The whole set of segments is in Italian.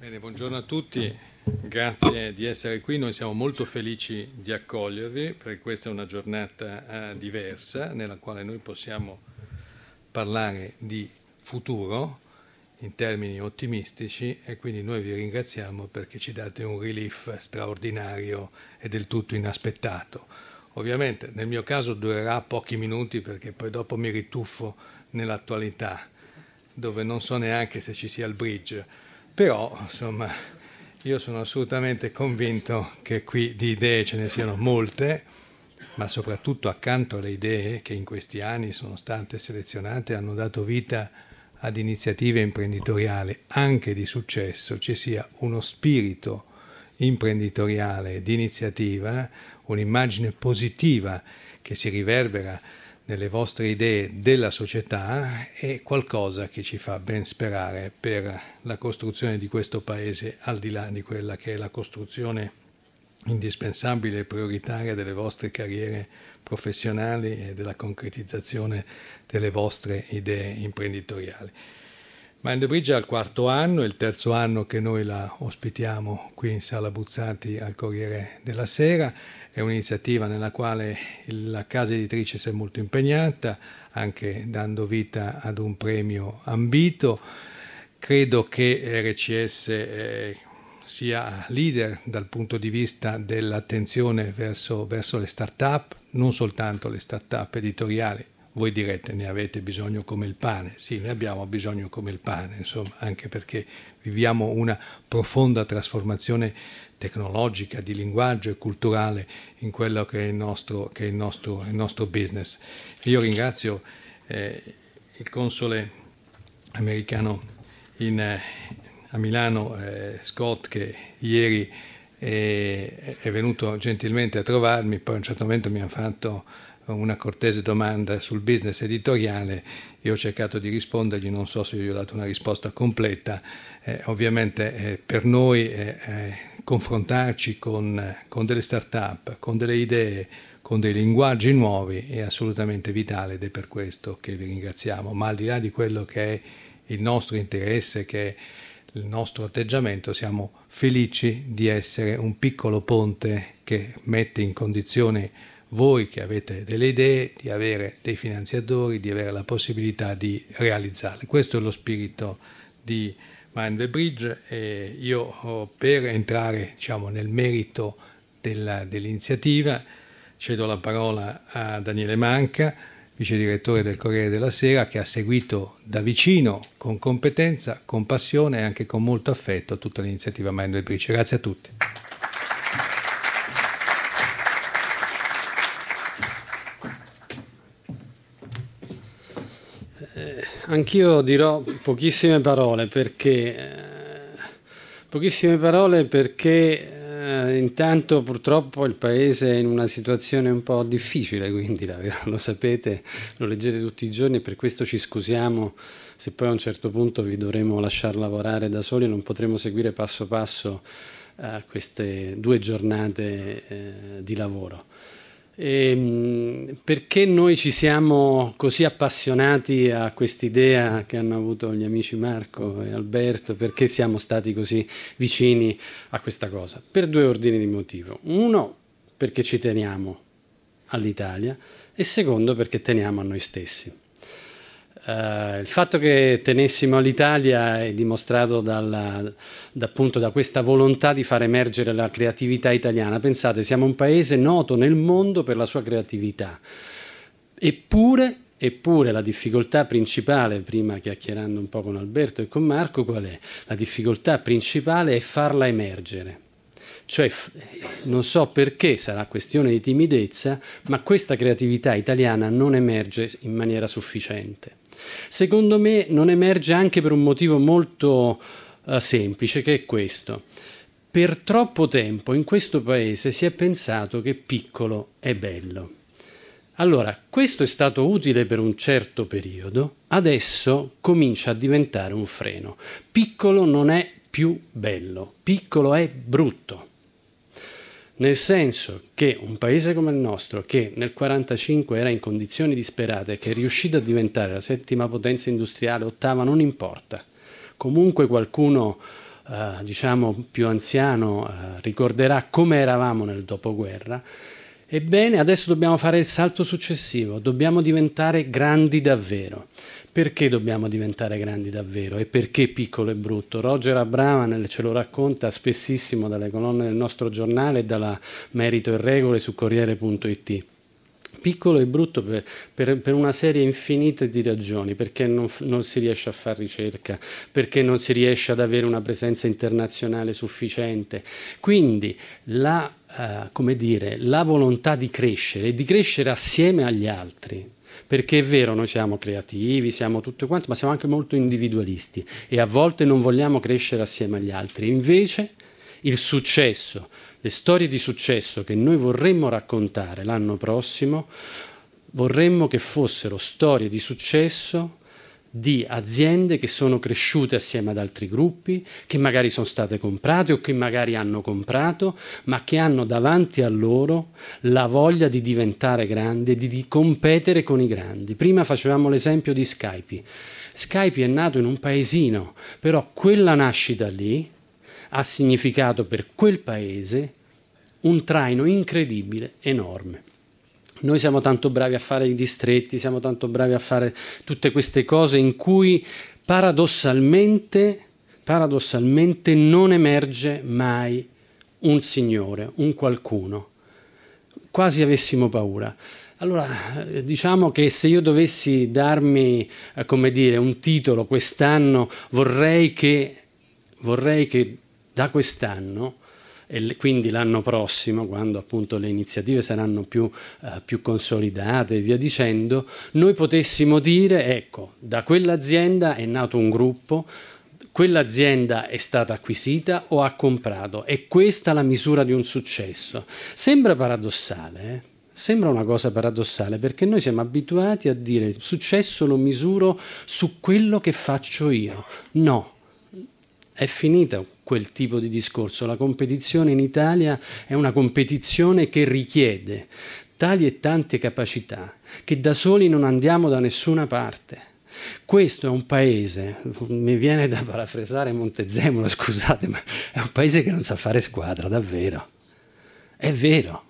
Bene, buongiorno a tutti, grazie di essere qui, noi siamo molto felici di accogliervi perché questa è una giornata eh, diversa nella quale noi possiamo parlare di futuro in termini ottimistici e quindi noi vi ringraziamo perché ci date un relief straordinario e del tutto inaspettato. Ovviamente nel mio caso durerà pochi minuti perché poi dopo mi rituffo nell'attualità dove non so neanche se ci sia il bridge però insomma io sono assolutamente convinto che qui di idee ce ne siano molte, ma soprattutto accanto alle idee che in questi anni sono state selezionate hanno dato vita ad iniziative imprenditoriali anche di successo, ci sia uno spirito imprenditoriale di iniziativa, un'immagine positiva che si riverbera nelle vostre idee della società è qualcosa che ci fa ben sperare per la costruzione di questo Paese, al di là di quella che è la costruzione indispensabile e prioritaria delle vostre carriere professionali e della concretizzazione delle vostre idee imprenditoriali. Mind Bridge è al quarto anno, è il terzo anno che noi la ospitiamo qui in Sala Buzzati al Corriere della Sera è un'iniziativa nella quale la casa editrice si è molto impegnata, anche dando vita ad un premio ambito. Credo che RCS eh, sia leader dal punto di vista dell'attenzione verso, verso le start-up, non soltanto le start-up editoriali, voi direte ne avete bisogno come il pane, sì, ne abbiamo bisogno come il pane, insomma, anche perché viviamo una profonda trasformazione tecnologica, di linguaggio e culturale in quello che è il nostro, che è il nostro, il nostro business. Io ringrazio eh, il console americano in, eh, a Milano, eh, Scott, che ieri è, eh, è venuto gentilmente a trovarmi, poi a un certo momento mi ha fatto una cortese domanda sul business editoriale, io ho cercato di rispondergli, non so se gli ho dato una risposta completa, eh, ovviamente eh, per noi eh, confrontarci con, con delle start-up, con delle idee, con dei linguaggi nuovi è assolutamente vitale ed è per questo che vi ringraziamo. Ma al di là di quello che è il nostro interesse, che è il nostro atteggiamento, siamo felici di essere un piccolo ponte che mette in condizione voi che avete delle idee, di avere dei finanziatori, di avere la possibilità di realizzarle. Questo è lo spirito di Mind the Bridge. E eh, io oh, per entrare diciamo, nel merito dell'iniziativa cedo la parola a Daniele Manca, vice direttore del Corriere della Sera, che ha seguito da vicino, con competenza, con passione e anche con molto affetto tutta l'iniziativa Mind the Bridge. Grazie a tutti. anch'io dirò pochissime parole perché, eh, pochissime parole perché eh, intanto purtroppo il paese è in una situazione un po' difficile, quindi lo sapete, lo leggete tutti i giorni e per questo ci scusiamo se poi a un certo punto vi dovremo lasciare lavorare da soli e non potremo seguire passo passo eh, queste due giornate eh, di lavoro. E ehm, perché noi ci siamo così appassionati a quest'idea che hanno avuto gli amici Marco e Alberto? Perché siamo stati così vicini a questa cosa? Per due ordini di motivo. Uno, perché ci teniamo all'Italia e secondo, perché teniamo a noi stessi. Uh, il fatto che tenessimo l'Italia è dimostrato dalla, da, appunto, da questa volontà di far emergere la creatività italiana. Pensate, siamo un paese noto nel mondo per la sua creatività, eppure, eppure la difficoltà principale, prima chiacchierando un po' con Alberto e con Marco, qual è? La difficoltà principale è farla emergere cioè non so perché sarà questione di timidezza, ma questa creatività italiana non emerge in maniera sufficiente secondo me non emerge anche per un motivo molto uh, semplice, che è questo. Per troppo tempo in questo paese si è pensato che piccolo è bello. Allora, questo è stato utile per un certo periodo, adesso comincia a diventare un freno. Piccolo non è più bello, piccolo è brutto nel senso che un paese come il nostro, che nel 1945 era in condizioni disperate, che è riuscito a diventare la settima potenza industriale, ottava, non importa, comunque qualcuno eh, diciamo più anziano eh, ricorderà come eravamo nel dopoguerra, Ebbene, adesso dobbiamo fare il salto successivo, dobbiamo diventare grandi davvero. Perché dobbiamo diventare grandi davvero e perché piccolo e brutto? Roger Abraman ce lo racconta spessissimo dalle colonne del nostro giornale e dalla Merito e Regole su Corriere.it piccolo e brutto per, per, per, una serie infinita di ragioni, perché non, non, si riesce a fare ricerca, perché non si riesce ad avere una presenza internazionale sufficiente. Quindi la eh, come dire, la volontà di crescere e di crescere assieme agli altri. Perché è vero, noi siamo creativi, siamo tutti quanti, ma siamo anche molto individualisti e a volte non vogliamo crescere assieme agli altri. Invece il successo, le storie di successo che noi vorremmo raccontare l'anno prossimo, vorremmo che fossero storie di successo di aziende che sono cresciute assieme ad altri gruppi, che magari sono state comprate o che magari hanno comprato, ma che hanno davanti a loro la voglia di diventare grandi, di, di competere con i grandi. Prima facevamo l'esempio di Skype. Skype è nato in un paesino, però quella nascita lì ha significato per quel paese un traino incredibile, enorme. Noi siamo tanto bravi a fare i distretti, siamo tanto bravi a fare tutte queste cose in cui paradossalmente, paradossalmente non emerge mai un Signore, un qualcuno. Quasi avessimo paura. Allora, eh, diciamo che se io dovessi darmi, eh, come dire, un titolo quest'anno, vorrei che, vorrei che da quest'anno e quindi l'anno prossimo, quando appunto le iniziative saranno più, eh, più consolidate e via dicendo, noi potessimo dire, ecco, da quell'azienda è nato un gruppo, quell'azienda è stata acquisita o ha comprato, è questa la misura di un successo. Sembra paradossale, eh? Sembra una cosa paradossale perché noi siamo abituati a dire il successo lo misuro su quello che faccio io. No, è finita quel tipo di discorso. La competizione in Italia è una competizione che richiede tali e tante capacità che da soli non andiamo da nessuna parte. Questo è un paese, mi viene da parafrasare Montezemolo, scusate, ma è un paese che non sa fare squadra, davvero. È vero.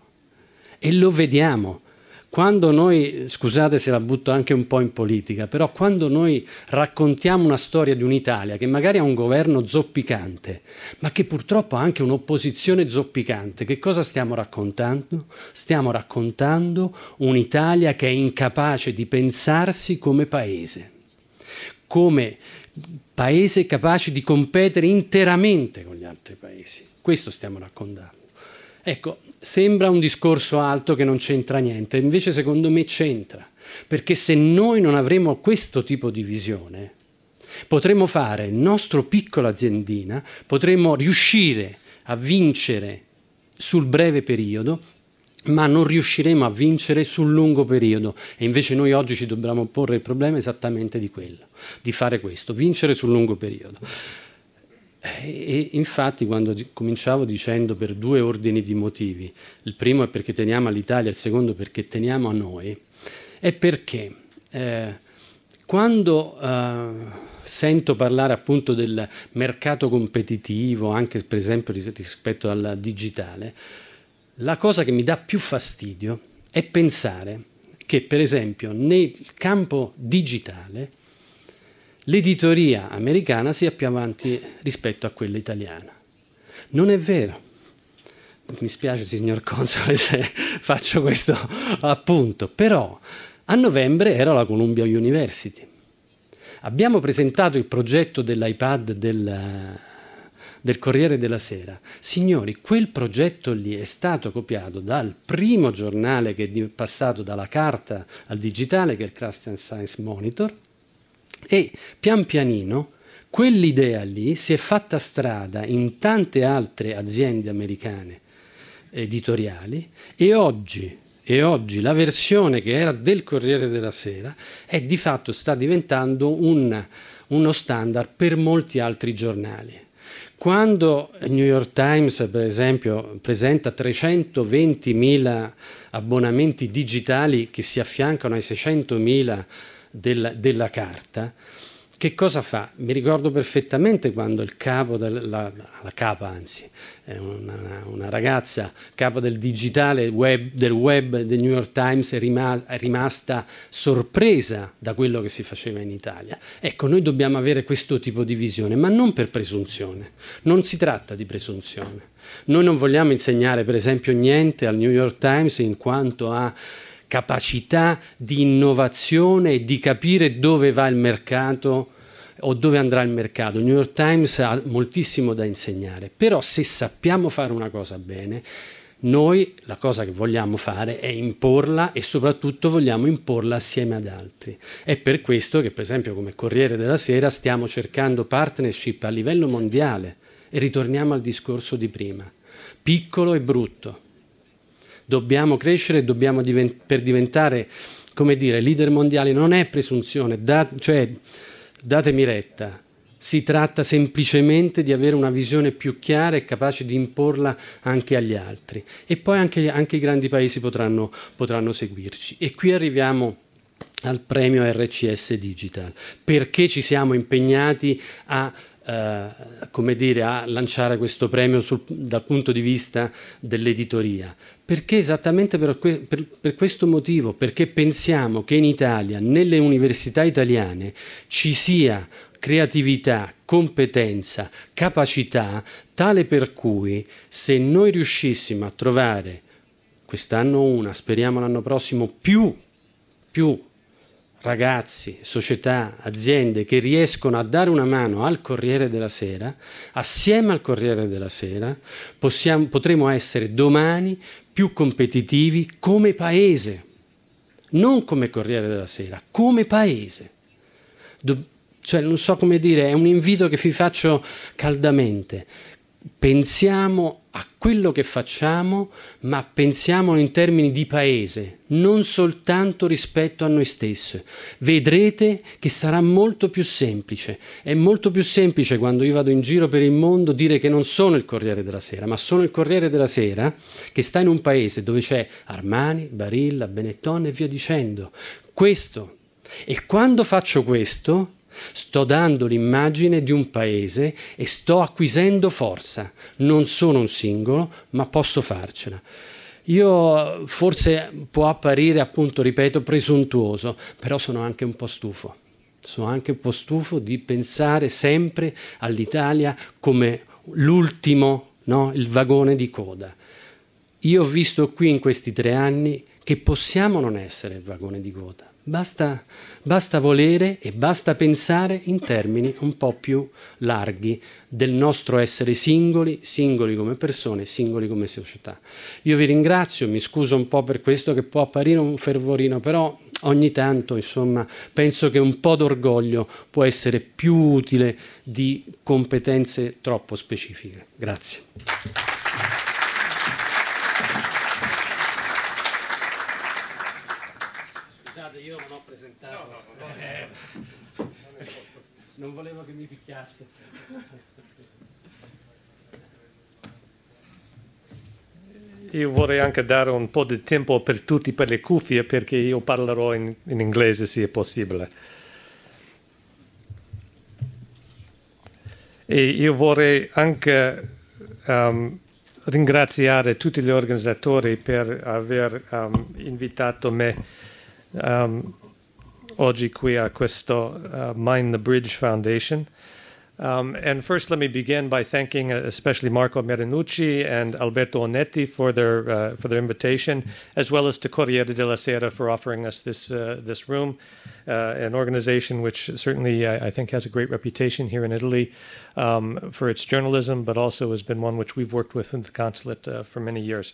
E lo vediamo. Quando noi, scusate se la butto anche un po' in politica, però quando noi raccontiamo una storia di un'Italia che magari ha un governo zoppicante, ma che purtroppo ha anche un'opposizione zoppicante, che cosa stiamo raccontando? Stiamo raccontando un'Italia che è incapace di pensarsi come paese, come paese capace di competere interamente con gli altri paesi. Questo stiamo raccontando. Ecco, sembra un discorso alto che non c'entra niente, invece secondo me c'entra, perché se noi non avremo questo tipo di visione, potremo fare il nostro piccolo aziendina, potremo riuscire a vincere sul breve periodo, ma non riusciremo a vincere sul lungo periodo e invece noi oggi ci dobbiamo porre il problema esattamente di quello, di fare questo, vincere sul lungo periodo. Eh, e infatti quando cominciavo dicendo per due ordini di motivi, il primo è perché teniamo all'Italia, il secondo perché teniamo a noi, è perché eh, quando eh, sento parlare appunto del mercato competitivo, anche per esempio rispetto al digitale, la cosa che mi dà più fastidio è pensare che per esempio nel campo digitale l'editoria americana sia più avanti rispetto a quella italiana. Non è vero. Mi spiace signor Console se faccio questo appunto, però a novembre era la Columbia University. Abbiamo presentato il progetto dell'iPad del, del Corriere della Sera. Signori, quel progetto lì è stato copiato dal primo giornale che è passato dalla carta al digitale, che è il Christian Science Monitor, e pian pianino quell'idea lì si è fatta strada in tante altre aziende americane editoriali e oggi, e oggi la versione che era del Corriere della Sera è di fatto sta diventando un, uno standard per molti altri giornali. Quando il New York Times, per esempio, presenta 320.000 abbonamenti digitali che si affiancano ai 600.000 della, della carta, che cosa fa? Mi ricordo perfettamente quando il capo, del, la, la capa anzi, una, una, ragazza capo del digitale web, del web del New York Times è, rima, è rimasta sorpresa da quello che si faceva in Italia. Ecco, noi dobbiamo avere questo tipo di visione, ma non per presunzione. Non si tratta di presunzione. Noi non vogliamo insegnare, per esempio, niente al New York Times in quanto a capacità di innovazione e di capire dove va il mercato o dove andrà il mercato. Il New York Times ha moltissimo da insegnare, però se sappiamo fare una cosa bene, noi la cosa che vogliamo fare è imporla e soprattutto vogliamo imporla assieme ad altri. È per questo che per esempio come Corriere della Sera stiamo cercando partnership a livello mondiale e ritorniamo al discorso di prima, piccolo e brutto dobbiamo crescere, dobbiamo divent- per diventare, come dire, leader mondiali, non è presunzione, da- cioè, datemi retta, si tratta semplicemente di avere una visione più chiara e capace di imporla anche agli altri. E poi anche, anche i grandi paesi potranno, potranno, seguirci. E qui arriviamo al premio RCS Digital, perché ci siamo impegnati a, eh, dire, a lanciare questo premio sul, dal punto di vista dell'editoria, perché esattamente per, per, per, questo motivo, perché pensiamo che in Italia, nelle università italiane, ci sia creatività, competenza, capacità, tale per cui se noi riuscissimo a trovare, quest'anno una, speriamo l'anno prossimo più, più ragazzi, società, aziende che riescono a dare una mano al Corriere della Sera, assieme al Corriere della Sera, possiamo, potremo essere domani più competitivi come paese, non come Corriere della Sera, come paese. Do, cioè, non so come dire, è un invito che vi faccio caldamente. Pensiamo a quello che facciamo, ma pensiamolo in termini di paese, non soltanto rispetto a noi stessi. Vedrete che sarà molto più semplice. È molto più semplice quando io vado in giro per il mondo dire che non sono il Corriere della Sera, ma sono il Corriere della Sera che sta in un paese dove c'è Armani, Barilla, Benetton e via dicendo. Questo. E quando faccio questo, sto dando l'immagine di un paese e sto acquisendo forza. Non sono un singolo, ma posso farcela. Io eh, forse può apparire, appunto, ripeto, presuntuoso, però sono anche un po' stufo. Sono anche un po' stufo di pensare sempre all'Italia come l'ultimo, no? il vagone di coda. Io ho visto qui in questi tre anni che possiamo non essere il vagone di coda Basta, basta, volere e basta pensare in termini un po' più larghi del nostro essere singoli, singoli come persone, singoli come società. Io vi ringrazio, mi scuso un po' per questo che può apparire un fervorino, però ogni tanto, insomma, penso che un po' d'orgoglio può essere più utile di competenze troppo specifiche. Grazie. No, no, no. Eh, non volevo che mi picchiasse. Io vorrei anche dare un po' di tempo per tutti per le cuffie perché io parlerò in, in inglese se è possibile. E io vorrei anche um, ringraziare tutti gli organizzatori per aver um, invitato me. Um, Oggi Qui a Questo uh, Mind the Bridge Foundation. Um, and first, let me begin by thanking uh, especially Marco Merinucci and Alberto Onetti for their uh, for their invitation, as well as to Corriere della Sera for offering us this uh, this room, uh, an organization which certainly I, uh, I, think has a great reputation here in Italy um, for its journalism, but also has been one which we've worked with in the consulate uh, for many years.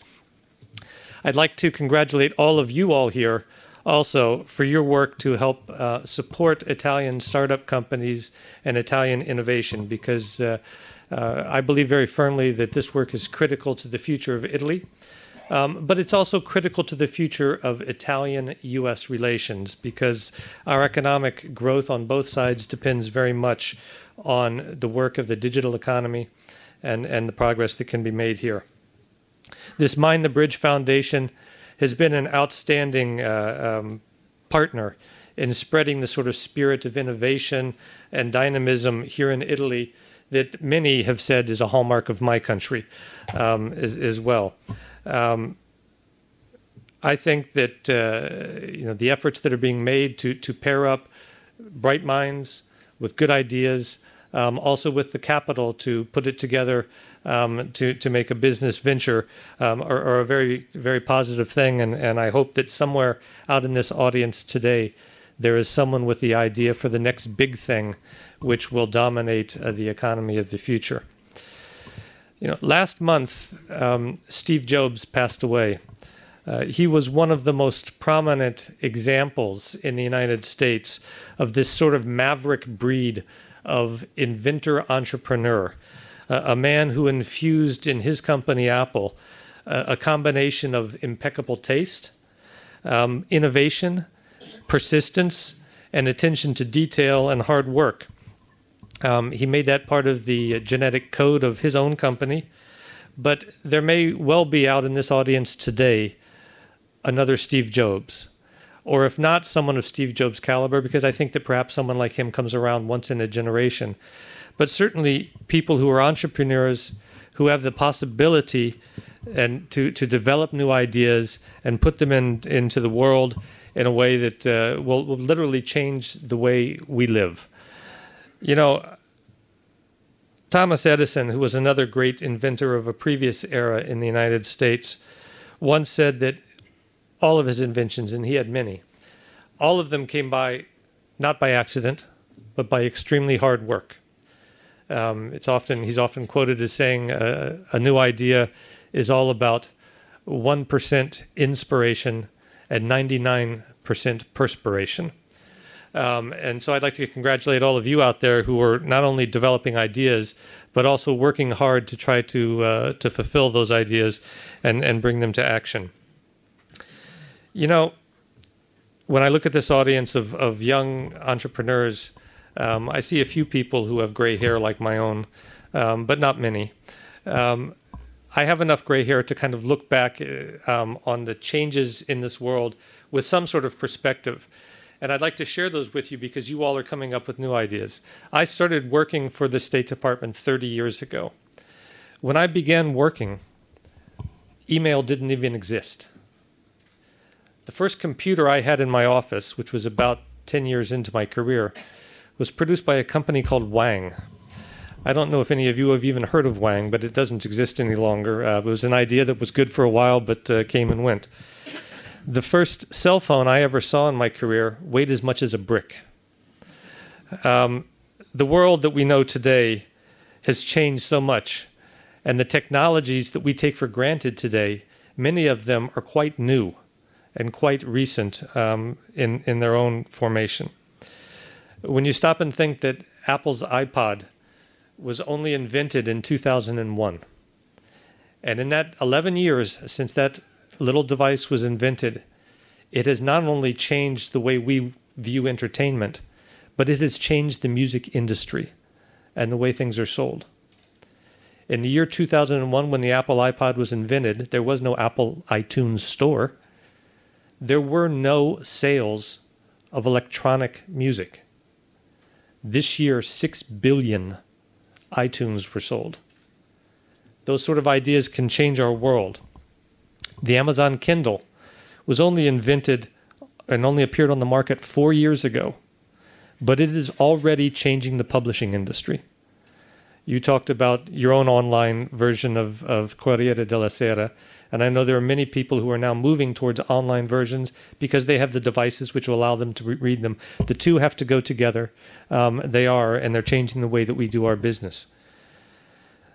I'd like to congratulate all of you all here also for your work to help uh, support Italian startup companies and Italian innovation because uh, uh, I believe very firmly that this work is critical to the future of Italy. Um, but it's also critical to the future of Italian US relations because our economic growth on both sides depends very much on the work of the digital economy and, and the progress that can be made here. This Mind the Bridge Foundation has been an outstanding uh, um, partner in spreading the sort of spirit of innovation and dynamism here in Italy that many have said is a hallmark of my country um, as, as, well. Um, I think that uh, you know the efforts that are being made to to pair up bright minds with good ideas, um, also with the capital to put it together um, to to make a business venture um, are, are, a very very positive thing, and and I hope that somewhere out in this audience today. There is someone with the idea for the next big thing, which will dominate uh, the economy of the future. You know, last month, um, Steve Jobs passed away. Uh, he was one of the most prominent examples in the United States of this sort of maverick breed of inventor entrepreneur a man who infused in his company, Apple, a combination of impeccable taste, um, innovation, persistence, and attention to detail and hard work. Um, he made that part of the genetic code of his own company. But there may well be out in this audience today another Steve Jobs, or if not, someone of Steve Jobs' caliber, because I think that perhaps someone like him comes around once in a generation but certainly people who are entrepreneurs who have the possibility and to, to develop new ideas and put them in, into the world in a way that uh, will, will literally change the way we live. You know, Thomas Edison, who was another great inventor of a previous era in the United States, once said that all of his inventions, and he had many, all of them came by not by accident, but by extremely hard work. Um, it's often he's often quoted as saying uh, a new idea is all about one percent inspiration and ninety nine percent perspiration. Um, and so I'd like to congratulate all of you out there who are not only developing ideas, but also working hard to try to uh, to fulfill those ideas and and bring them to action. You know, when I look at this audience of of young entrepreneurs um, I see a few people who have gray hair like my own, um, but not many. Um, I have enough gray hair to kind of look back uh, um, on the changes in this world with some sort of perspective. And I'd like to share those with you because you all are coming up with new ideas. I started working for the State Department 30 years ago. When I began working, email didn't even exist. The first computer I had in my office, which was about 10 years into my career, was produced by a company called Wang. I don't know if any of you have even heard of Wang, but it doesn't exist any longer. Uh, it was an idea that was good for a while, but uh, came and went. The first cell phone I ever saw in my career weighed as much as a brick. Um, the world that we know today has changed so much, and the technologies that we take for granted today, many of them are quite new and quite recent um, in, in their own formation. When you stop and think that Apple's iPod was only invented in 2001, and in that 11 years since that little device was invented, it has not only changed the way we view entertainment, but it has changed the music industry and the way things are sold. In the year 2001, when the Apple iPod was invented, there was no Apple iTunes store. There were no sales of electronic music. This year, 6 billion iTunes were sold. Those sort of ideas can change our world. The Amazon Kindle was only invented and only appeared on the market four years ago, but it is already changing the publishing industry. You talked about your own online version of, of Corriere della Sera. And I know there are many people who are now moving towards online versions because they have the devices which will allow them to re- read them. The two have to go together. Um, they are, and they're changing the way that we do our business.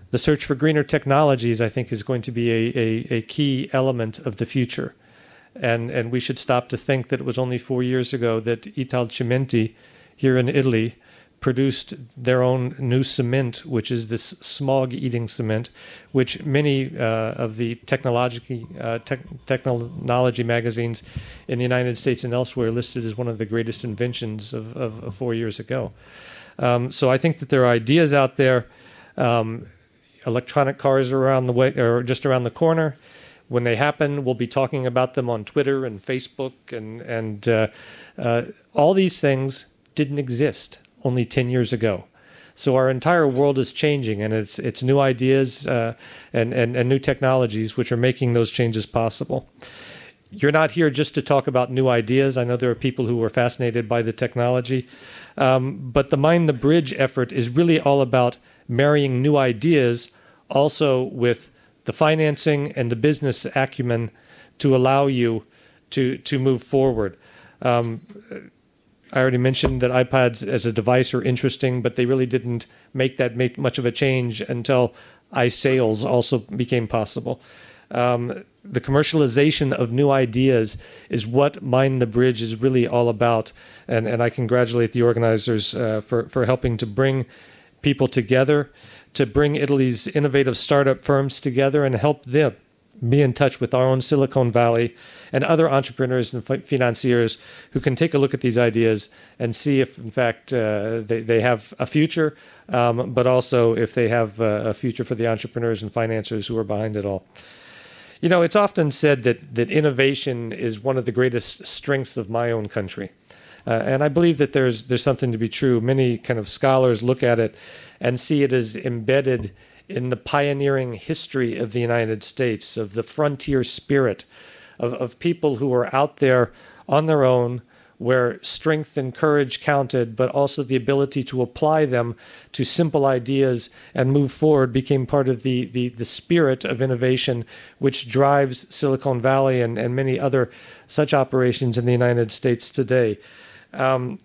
The search for greener technologies, I think, is going to be a, a, a key element of the future. And, and we should stop to think that it was only four years ago that Ital Cimenti here in Italy produced their own new cement, which is this smog eating cement, which many uh, of the technology, uh, te- technology magazines in the United States and elsewhere listed as one of the greatest inventions of, of, of four years ago. Um, so I think that there are ideas out there. Um, electronic cars are around the way, or just around the corner. When they happen, we'll be talking about them on Twitter and Facebook, and and uh, uh all these things didn't exist only 10 years ago. So our entire world is changing, and it's it's new ideas uh, and, and and new technologies which are making those changes possible. You're not here just to talk about new ideas. I know there are people who are fascinated by the technology, um, but the Mind the Bridge effort is really all about marrying new ideas also with the financing and the business acumen to allow you to to move forward. Um, I already mentioned that iPods as a device are interesting, but they really didn't make that make much of a change until iSales also became possible. Um, the commercialization of new ideas is what Mind the Bridge is really all about, and and I congratulate the organizers uh, for for helping to bring people together, to bring Italy's innovative startup firms together and help them be in touch with our own Silicon Valley and other entrepreneurs and financiers who can take a look at these ideas and see if, in fact, uh, they, they have a future, um, but also if they have a, uh, a future for the entrepreneurs and financiers who are behind it all. You know, it's often said that, that innovation is one of the greatest strengths of my own country. Uh, and I believe that there's, there's something to be true. Many kind of scholars look at it and see it as embedded in the pioneering history of the United States, of the frontier spirit, of, of people who were out there on their own, where strength and courage counted, but also the ability to apply them to simple ideas and move forward became part of the, the, the spirit of innovation, which drives Silicon Valley and, and many other such operations in the United States today. Um,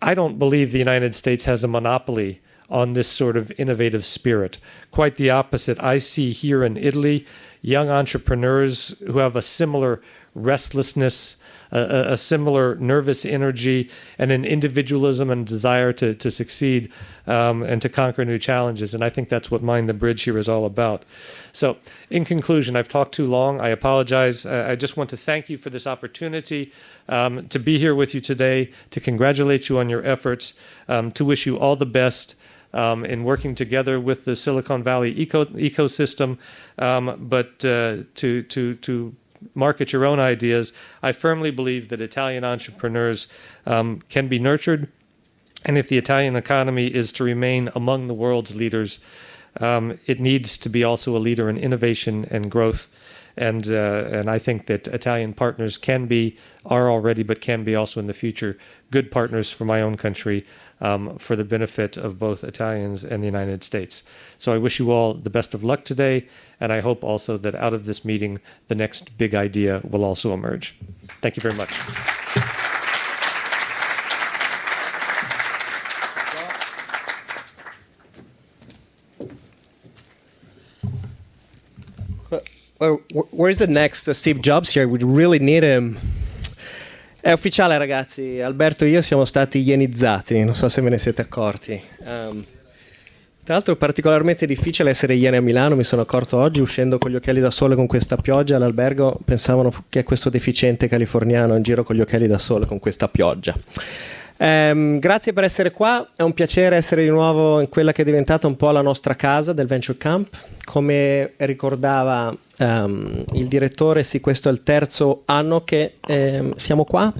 I don't believe the United States has a monopoly on this sort of innovative spirit. Quite the opposite. I see here in Italy young entrepreneurs who have a similar restlessness, a, a similar nervous energy, and an individualism and desire to, to succeed um, and to conquer new challenges. And I think that's what Mind the Bridge here is all about. So, in conclusion, I've talked too long. I apologize. I just want to thank you for this opportunity um, to be here with you today, to congratulate you on your efforts, um, to wish you all the best um, in working together with the Silicon Valley eco- ecosystem, um, but uh, to to to market your own ideas. I firmly believe that Italian entrepreneurs um, can be nurtured, and if the Italian economy is to remain among the world's leaders, um, it needs to be also a leader in innovation and growth. And uh, and I think that Italian partners can be are already, but can be also in the future good partners for my own country um, for the benefit of both Italians and the United States. So I wish you all the best of luck today, and I hope also that out of this meeting, the next big idea will also emerge. Thank you very much. where's the next uh, Steve Jobs here? We really need him. È ufficiale ragazzi, Alberto e io siamo stati ienizzati, non so se ve ne siete accorti. Um, tra l'altro è particolarmente difficile essere ieni a Milano, mi sono accorto oggi uscendo con gli occhiali da sole con questa pioggia all'albergo, pensavano che questo deficiente californiano in giro con gli occhiali da sole con questa pioggia. Um, grazie per essere qua, è un piacere essere di nuovo in quella che è diventata un po' la nostra casa del Venture Camp. Come ricordava um, il direttore, sì, questo è il terzo anno che eh, siamo qua.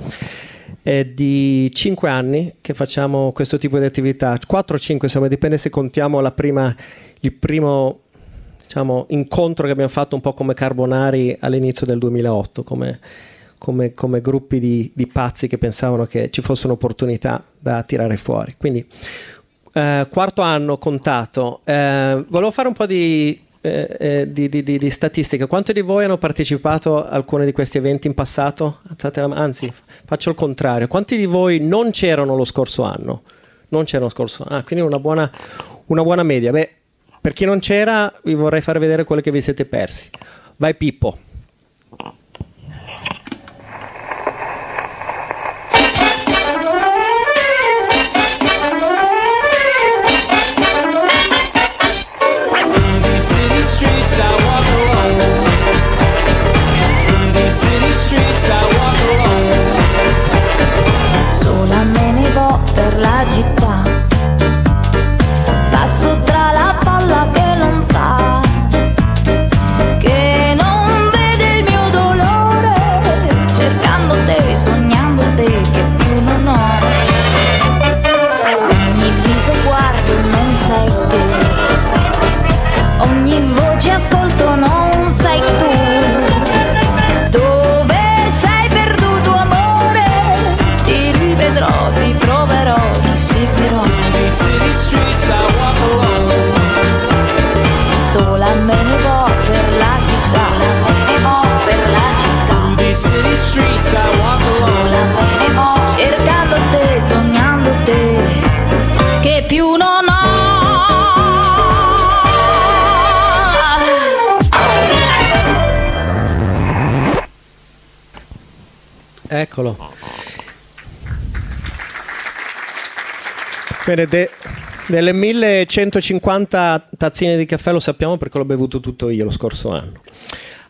È di 5 anni che facciamo questo tipo di attività, 4-5 insomma, dipende se contiamo prima, il primo diciamo, incontro che abbiamo fatto un po' come Carbonari all'inizio del 2008, come come, come gruppi di, di, pazzi che pensavano che ci fosse un'opportunità da tirare fuori. Quindi, eh, quarto anno contato, eh, volevo fare un po' di, eh, eh di, di statistica. Quanti di voi hanno partecipato a alcuni di questi eventi in passato? anzi, faccio il contrario. Quanti di voi non c'erano lo scorso anno? Non c'erano lo scorso anno. Ah, quindi una buona, una buona media. Beh, per chi non c'era, vi vorrei far vedere quello che vi siete persi. Vai Pippo. Bene, de, delle 1150 tazzine di caffè lo sappiamo perché l'ho bevuto tutto io lo scorso anno.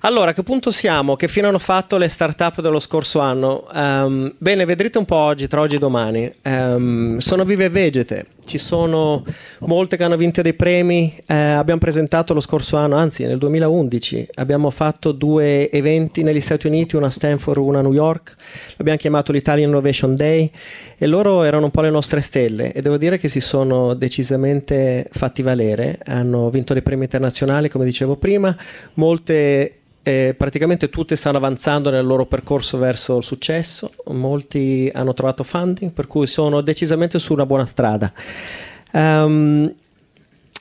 Allora, a che punto siamo? Che fine hanno fatto le start-up dello scorso anno? Um, bene, vedrete un po' oggi, tra oggi e domani. Um, sono vive vegete, ci sono molte che hanno vinto dei premi. Uh, abbiamo presentato lo scorso anno, anzi nel 2011, abbiamo fatto due eventi negli Stati Uniti, una a Stanford, e una a New York. L'abbiamo chiamato l'Italian Innovation Day e loro erano un po' le nostre stelle e devo dire che si sono decisamente fatti valere. Hanno vinto dei premi internazionali, come dicevo prima, molte eh, praticamente tutte stanno avanzando nel loro percorso verso il successo, molti hanno trovato funding, per cui sono decisamente su una buona strada. Um,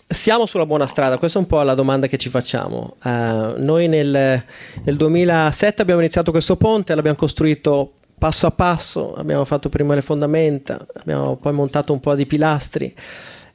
siamo sulla buona strada, questa è un po' la domanda che ci facciamo. Uh, noi nel, nel 2007 abbiamo iniziato questo ponte, l'abbiamo costruito passo a passo, abbiamo fatto prima le fondamenta, abbiamo poi montato un po' di pilastri.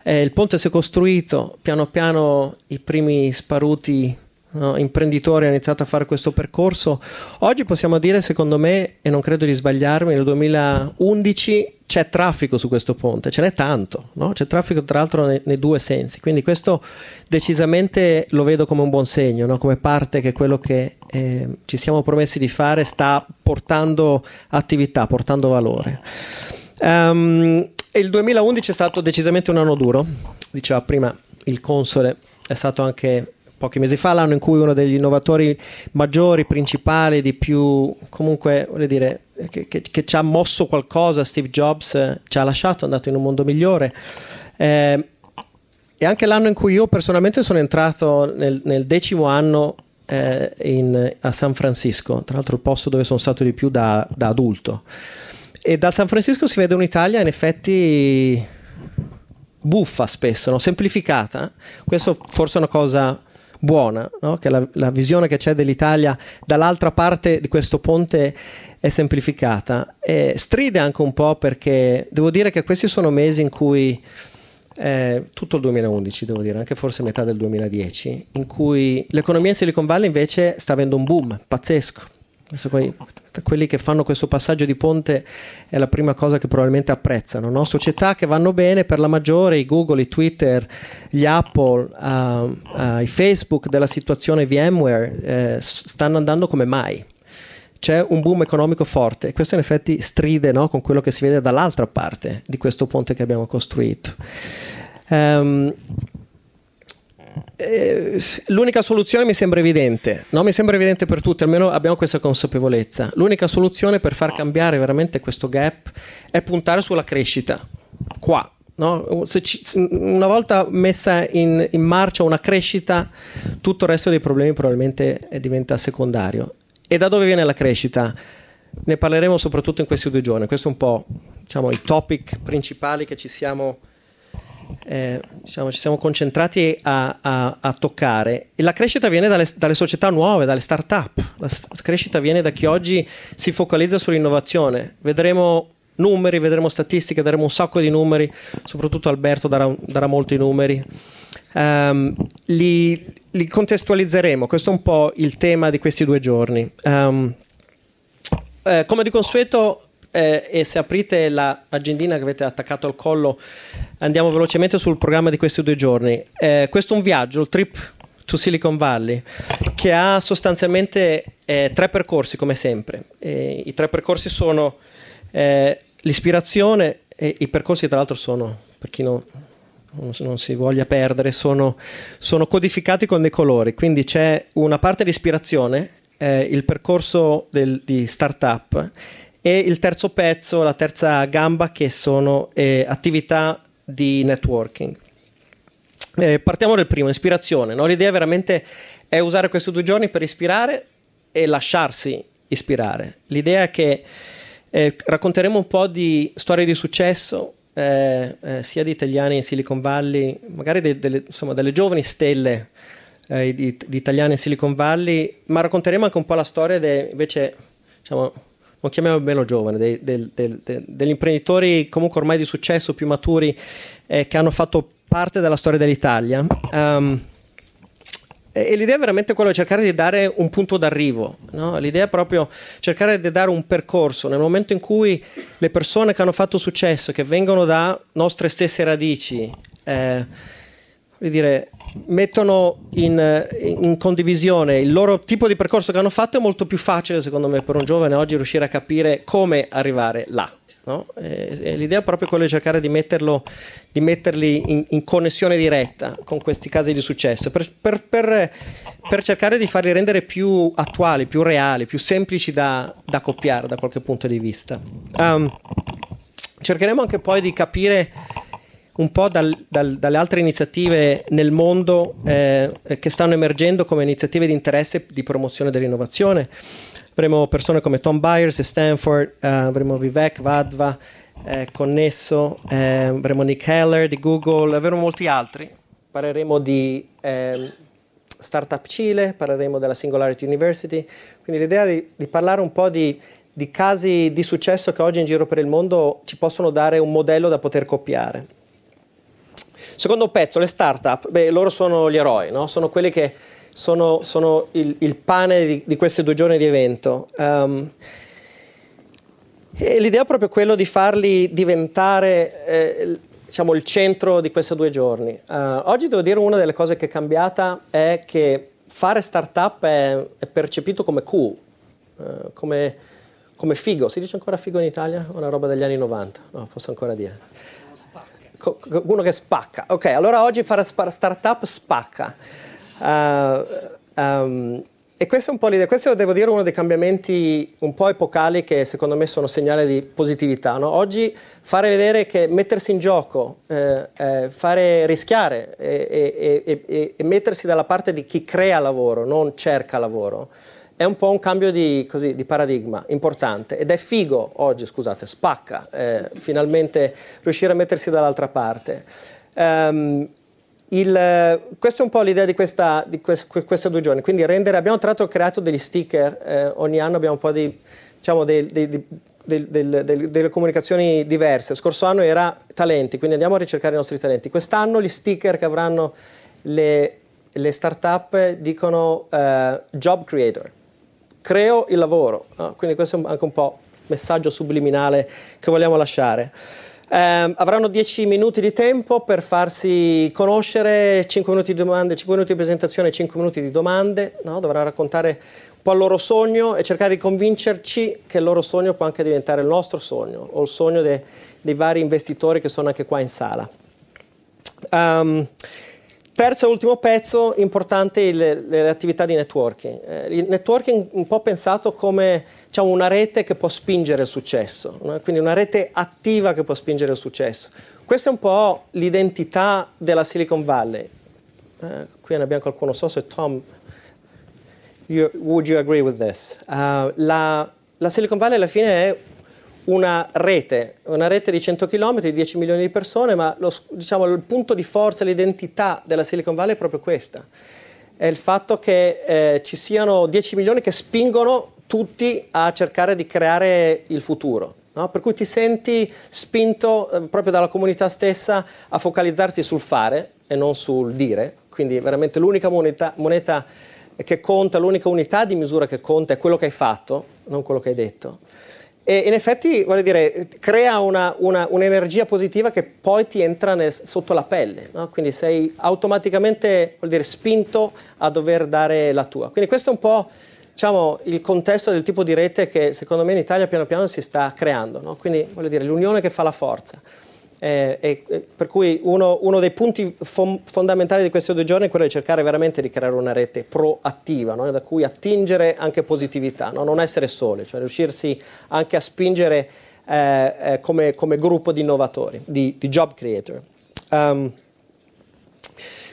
Eh, il ponte si è costruito, piano piano i primi sparuti no? imprenditore, ha iniziato a fare questo percorso. Oggi possiamo dire, secondo me, e non credo di sbagliarmi, nel 2011 c'è traffico su questo ponte, ce n'è tanto, no? c'è traffico tra l'altro nei, nei, due sensi, quindi questo decisamente lo vedo come un buon segno, no? come parte che quello che eh, ci siamo promessi di fare sta portando attività, portando valore. Um, il 2011 è stato decisamente un anno duro, diceva prima il console, è stato anche pochi mesi fa, l'anno in cui uno degli innovatori maggiori, principali, di più, comunque, voglio dire, che, che, che ci ha mosso qualcosa, Steve Jobs, eh, ci ha lasciato, è andato in un mondo migliore. Eh, e anche l'anno in cui io personalmente sono entrato nel, nel decimo anno eh, in, a San Francisco, tra l'altro il posto dove sono stato di più da, da adulto. E da San Francisco si vede un'Italia in effetti buffa spesso, no? semplificata. Questo forse è una cosa buona, no? che la, la, visione che c'è dell'Italia dall'altra parte di questo ponte è semplificata. E stride anche un po' perché devo dire che questi sono mesi in cui, eh, tutto il 2011 devo dire, anche forse metà del 2010, in cui l'economia in Silicon Valley invece sta avendo un boom pazzesco poi, quelli che fanno questo passaggio di ponte è la prima cosa che probabilmente apprezzano. No? Società che vanno bene per la maggiore, i Google, i Twitter, gli Apple, uh, uh, i Facebook della situazione VMware eh, stanno andando come mai. C'è un boom economico forte e questo in effetti stride no? con quello che si vede dall'altra parte di questo ponte che abbiamo costruito. Um, eh, l'unica soluzione mi sembra evidente, no? mi sembra evidente per tutti, almeno abbiamo questa consapevolezza. L'unica soluzione per far ah. cambiare veramente questo gap è puntare sulla crescita, qua. No? Ci, una volta messa in, in marcia una crescita, tutto il resto dei problemi probabilmente diventa secondario. E da dove viene la crescita? Ne parleremo soprattutto in questi due giorni. Questo è un po' diciamo, i topic principali che ci siamo eh, siamo, ci siamo concentrati a, a, a, toccare. E la crescita viene dalle, dalle, società nuove, dalle start-up. La crescita viene da chi oggi si focalizza sull'innovazione. Vedremo numeri, vedremo statistiche, daremo un sacco di numeri, soprattutto Alberto darà, darà molti numeri. Um, li, li, contestualizzeremo, questo è un po' il tema di questi due giorni. Um, eh, come di consueto eh, e se aprite l'agendina che avete attaccato al collo, andiamo velocemente sul programma di questi due giorni. Eh, questo è un viaggio, il trip to Silicon Valley, che ha sostanzialmente eh, tre percorsi come sempre. E I tre percorsi sono eh, l'ispirazione, e i percorsi tra l'altro sono, per chi non, non si voglia perdere, sono, sono, codificati con dei colori, quindi c'è una parte di ispirazione, eh, il percorso del, di startup e il terzo pezzo, la terza gamba che sono eh, attività di networking. Eh, partiamo dal primo, ispirazione. No? L'idea veramente è usare questi due giorni per ispirare e lasciarsi ispirare. L'idea è che eh, racconteremo un po' di storie di successo, eh, eh, sia di italiani in Silicon Valley, magari de, de, insomma, delle giovani stelle eh, di, di, italiani in Silicon Valley, ma racconteremo anche un po' la storia de, invece diciamo, o chiamiamo meno giovane, dei, del, del, del, degli imprenditori comunque ormai di successo, più maturi, eh, che hanno fatto parte della storia dell'Italia. Um, e l'idea è veramente quella di cercare di dare un punto d'arrivo, no? l'idea è proprio cercare di dare un percorso nel momento in cui le persone che hanno fatto successo, che vengono da nostre stesse radici, eh, dire, mettono in, in, condivisione il loro tipo di percorso che hanno fatto, è molto più facile, secondo me, per un giovane oggi riuscire a capire come arrivare là. No? E, e l'idea è proprio quella di cercare di, metterlo, di metterli in, in, connessione diretta con questi casi di successo, per, per, per, per, cercare di farli rendere più attuali, più reali, più semplici da, da copiare da qualche punto di vista. Um, cercheremo anche poi di capire un po' dal, dal, dalle altre iniziative nel mondo eh, che stanno emergendo come iniziative di interesse di promozione dell'innovazione. Avremo persone come Tom Byers e Stanford, eh, avremo Vivek Vadva, eh, Connesso, eh, avremo Nick Heller di Google, avremo molti altri. Parleremo di ehm, Startup Cile, parleremo della Singularity University. Quindi l'idea di, di parlare un po' di di casi di successo che oggi in giro per il mondo ci possono dare un modello da poter copiare. Secondo pezzo, le start-up, beh, loro sono gli eroi, no? sono quelli che sono, sono il, il, pane di, di, questi due giorni di evento. Um, e l'idea è proprio quella di farli diventare eh, diciamo, il centro di questi due giorni. Uh, oggi devo dire una delle cose che è cambiata è che fare startup è, è percepito come cool, uh, come, come, figo. Si dice ancora figo in Italia? Una roba degli anni 90, no, posso ancora dire qualcuno che spacca. Ok, allora oggi fare startup spacca. Uh, um, e questa è un po' l'idea, questo devo dire uno dei cambiamenti un po' epocali che secondo me sono segnale di positività. No? Oggi fare vedere che mettersi in gioco, eh, eh, fare rischiare eh, e, e, e, e mettersi dalla parte di chi crea lavoro, non cerca lavoro, è un po' un cambio di, così, di, paradigma importante ed è figo oggi, scusate, spacca eh, finalmente riuscire a mettersi dall'altra parte. Um, il, questa è un po' l'idea di, questa, di quest, questi due giorni, quindi rendere, abbiamo tra l'altro creato degli sticker, eh, ogni anno abbiamo un po' di, diciamo, dei, dei, dei del, del, del, delle comunicazioni diverse. Scorso anno era talenti, quindi andiamo a ricercare i nostri talenti. Quest'anno gli sticker che avranno le, le start-up dicono uh, job creator creo il lavoro. No? Quindi questo è anche un po' il messaggio subliminale che vogliamo lasciare. Eh, avranno 10 minuti di tempo per farsi conoscere, 5 minuti di domande, 5 minuti di presentazione, 5 minuti di domande, no? dovrà raccontare un po' il loro sogno e cercare di convincerci che il loro sogno può anche diventare il nostro sogno o il sogno de, dei vari investitori che sono anche qua in sala. Um, Terzo e ultimo pezzo, importante le, le attività di networking. Eh, il networking un po' pensato come diciamo, una rete che può spingere il successo, no? quindi una rete attiva che può spingere il successo. Questa è un po' l'identità della Silicon Valley. Eh, qui ne abbiamo qualcuno, so se Tom, you, would you agree with this? Uh, la, la Silicon Valley alla fine è una rete, una rete di 100 km, di 10 milioni di persone, ma lo, diciamo, il punto di forza, l'identità della Silicon Valley è proprio questa. È il fatto che eh, ci siano 10 milioni che spingono tutti a cercare di creare il futuro. No? Per cui ti senti spinto eh, proprio dalla comunità stessa a focalizzarsi sul fare e non sul dire. Quindi veramente l'unica moneta, moneta che conta, l'unica unità di misura che conta è quello che hai fatto, non quello che hai detto. E in effetti, voglio dire, crea una, una, un'energia positiva che poi ti entra nel, sotto la pelle, no? quindi sei automaticamente dire, spinto a dover dare la tua. Quindi questo è un po' diciamo, il contesto del tipo di rete che secondo me in Italia piano piano si sta creando, no? quindi voglio dire, l'unione che fa la forza. Eh, eh, per cui uno, uno dei punti fom- fondamentali di questi due giorni è quello di cercare veramente di creare una rete proattiva, no? da cui attingere anche positività, no? non essere sole, cioè riuscirsi anche a spingere eh, eh, come, come, gruppo di innovatori, di, di job creator. Um,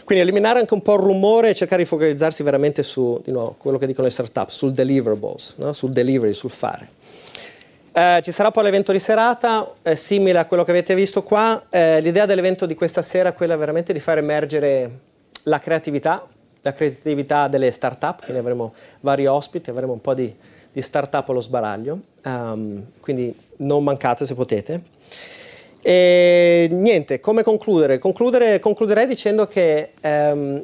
quindi eliminare anche un po' il rumore e cercare di focalizzarsi veramente su di nuovo, quello che dicono le startup, sul deliverables, no? sul delivery, sul fare. Eh, ci sarà poi l'evento di serata, eh, simile a quello che avete visto qua. Eh, l'idea dell'evento di questa sera è quella veramente di far emergere la creatività, la creatività delle start-up, quindi avremo vari ospiti, avremo un po' di, di start-up allo sbaraglio, um, quindi non mancate se potete. E niente, come concludere? concludere concluderei dicendo che um,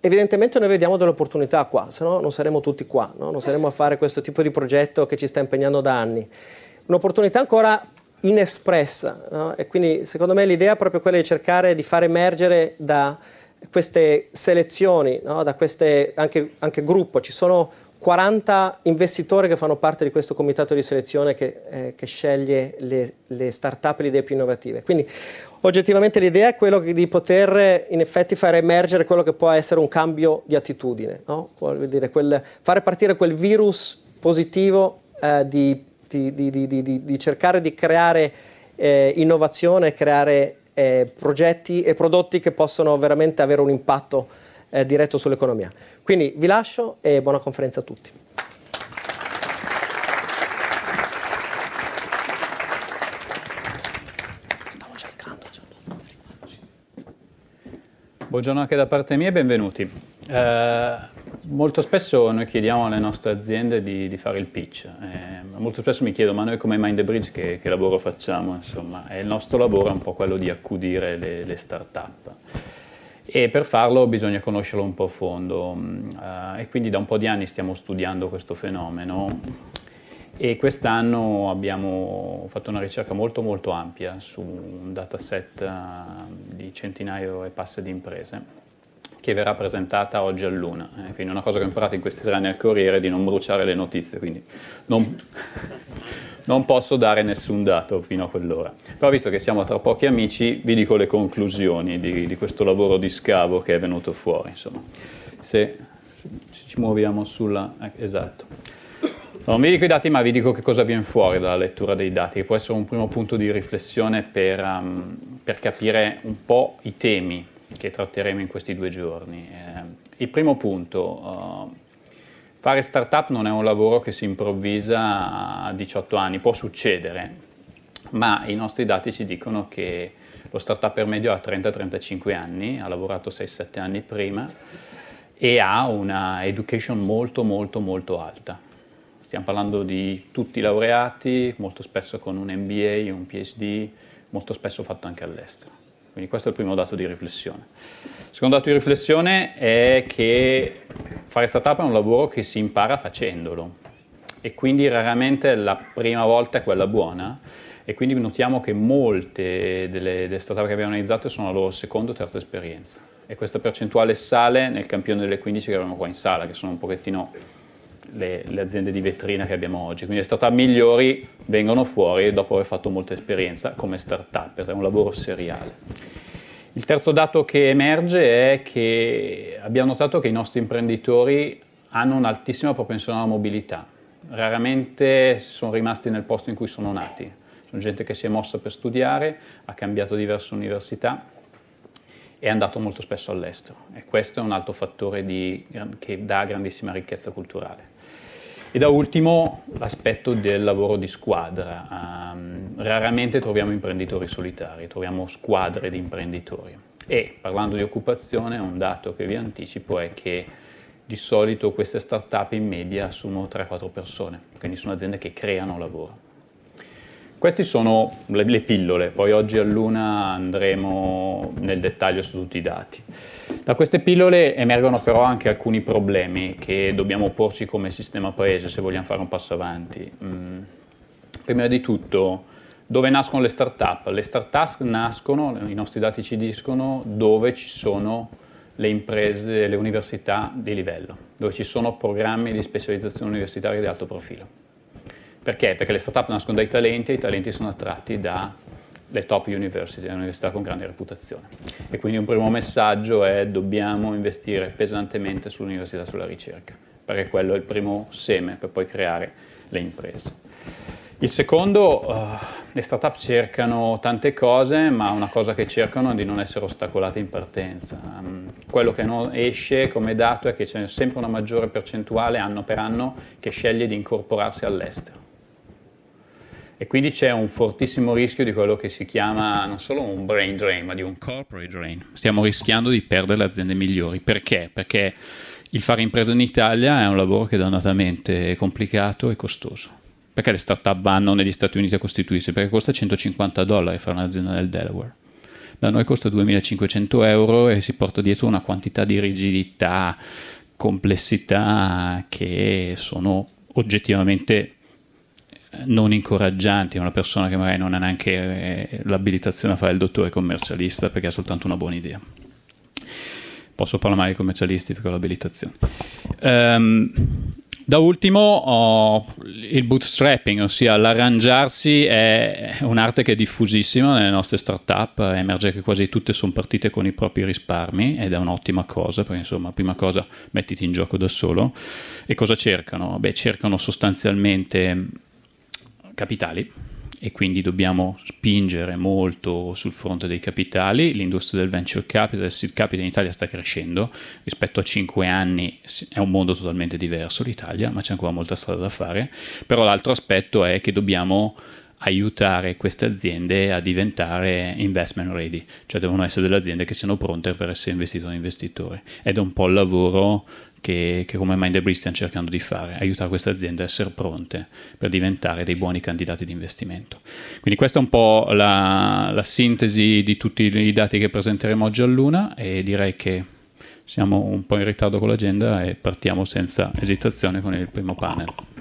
Evidentemente noi vediamo delle opportunità qua, se no non saremo tutti qua, no? non saremo a fare questo tipo di progetto che ci sta impegnando da anni. Un'opportunità ancora inespressa no? e quindi secondo me l'idea è proprio quella di cercare di far emergere da queste selezioni, no? da queste anche, anche gruppo, ci sono 40 investitori che fanno parte di questo comitato di selezione che, eh, che sceglie le, le start-up e le idee più innovative. Quindi oggettivamente l'idea è quella di poter in effetti far emergere quello che può essere un cambio di attitudine, no? dire, quel, fare partire quel virus positivo eh, di, di, di, di, cercare di creare eh, innovazione, creare eh, progetti e prodotti che possono veramente avere un impatto eh, diretto sull'economia. Quindi vi lascio e buona conferenza a tutti. Cioè, Buongiorno anche da parte mia e benvenuti. Eh, molto spesso noi chiediamo alle nostre aziende di, di fare il pitch. Eh, molto spesso mi chiedo, ma noi come Mind the Bridge che, che lavoro facciamo? Insomma, e il nostro lavoro è un po' quello di accudire le, le start-up e per farlo bisogna conoscerlo un po' a fondo mm, eh, e quindi da un po' di anni stiamo studiando questo fenomeno e quest'anno abbiamo fatto una ricerca molto molto ampia su un dataset eh, di centinaio e passa di imprese che verrà presentata oggi a Luna. Eh, quindi una cosa che ho imparato in questi tre anni al Corriere è di non bruciare le notizie, quindi non non posso dare nessun dato fino a quell'ora. Però visto che siamo tra pochi amici, vi dico le conclusioni di, di questo lavoro di scavo che è venuto fuori. Insomma. Se, se ci muoviamo sulla... Eh, esatto. Non vi dico i dati, ma vi dico che cosa viene fuori dalla lettura dei dati, che può essere un primo punto di riflessione per, um, per capire un po' i temi che tratteremo in questi due giorni. Eh, il primo punto, uh, Fare startup non è un lavoro che si improvvisa a 18 anni, può succedere, ma i nostri dati ci dicono che lo startup medio ha 30-35 anni, ha lavorato 6-7 anni prima e ha una education molto molto molto alta. Stiamo parlando di tutti laureati, molto spesso con un MBA, un PhD, molto spesso fatto anche all'estero. Quindi questo è il primo dato di riflessione. Il secondo dato di riflessione è che fare startup è un lavoro che si impara facendolo e quindi raramente la prima volta è quella buona e quindi notiamo che molte delle, delle startup che abbiamo analizzato sono la loro seconda o terza esperienza e questa percentuale sale nel campione delle 15 che abbiamo qua in sala, che sono un pochettino le, le, aziende di vetrina che abbiamo oggi. Quindi le startup migliori vengono fuori dopo aver fatto molta esperienza come startup, è un lavoro seriale. Il terzo dato che emerge è che abbiamo notato che i nostri imprenditori hanno un'altissima propensione alla mobilità, raramente sono rimasti nel posto in cui sono nati, sono gente che si è mossa per studiare, ha cambiato diverse università e è andato molto spesso all'estero e questo è un altro fattore di, che dà grandissima ricchezza culturale. E da ultimo l'aspetto del lavoro di squadra. Um, raramente troviamo imprenditori solitari, troviamo squadre di imprenditori. E parlando di occupazione, un dato che vi anticipo è che di solito queste start-up in media assumono 3-4 persone, quindi sono aziende che creano lavoro. Queste sono le, le pillole, poi oggi a luna andremo nel dettaglio su tutti i dati. Da queste pillole emergono però anche alcuni problemi che dobbiamo porci come sistema paese se vogliamo fare un passo avanti. Mm. Prima di tutto, dove nascono le start-up? Le start-up nascono, i nostri dati ci dicono, dove ci sono le imprese, le università di livello, dove ci sono programmi di specializzazione universitaria di alto profilo. Perché? Perché le startup nascono dai talenti e i talenti sono attratti dalle top university, le università con grande reputazione. E quindi un primo messaggio è dobbiamo investire pesantemente sull'università e sulla ricerca, perché quello è il primo seme per poi creare le imprese. Il secondo, uh, le startup cercano tante cose, ma una cosa che cercano è di non essere ostacolate in partenza. Um, quello che non esce come dato è che c'è sempre una maggiore percentuale anno per anno che sceglie di incorporarsi all'estero e quindi c'è un fortissimo rischio di quello che si chiama non solo un brain drain, ma di un corporate drain. Stiamo rischiando di perdere le aziende migliori. Perché? Perché il fare impresa in Italia è un lavoro che dannatamente è complicato e costoso. Perché le start-up vanno negli Stati Uniti a costituirsi? Perché costa 150 dollari fare un'azienda nel Delaware. Da noi costa 2500 euro e si porta dietro una quantità di rigidità, complessità che sono oggettivamente non incoraggianti una persona che magari non ha neanche eh, l'abilitazione a fare il dottore commercialista perché ha soltanto una buona idea. Posso parlare male ai commercialisti perché ho l'abilitazione. Um, da ultimo oh, il bootstrapping, ossia l'arrangiarsi è un'arte che è diffusissima nelle nostre startup. emerge che quasi tutte sono partite con i propri risparmi ed è un'ottima cosa, perché insomma, prima cosa mettiti in gioco da solo. E cosa cercano? Beh, cercano sostanzialmente capitali e quindi dobbiamo spingere molto sul fronte dei capitali. L'industria del venture capital, del seed capital in Italia sta crescendo, rispetto a 5 anni è un mondo totalmente diverso l'Italia, ma c'è ancora molta strada da fare. Però l'altro aspetto è che dobbiamo aiutare queste aziende a diventare investment ready, cioè devono essere delle aziende che siano pronte per essere investite da un investitore. Ed è un po' il lavoro che, che come Mind Debris stiamo cercando di fare, aiutare queste aziende a essere pronte per diventare dei buoni candidati di investimento. Quindi questa è un po' la, la sintesi di tutti i dati che presenteremo oggi a Luna e direi che siamo un po' in ritardo con l'agenda e partiamo senza esitazione con il primo panel.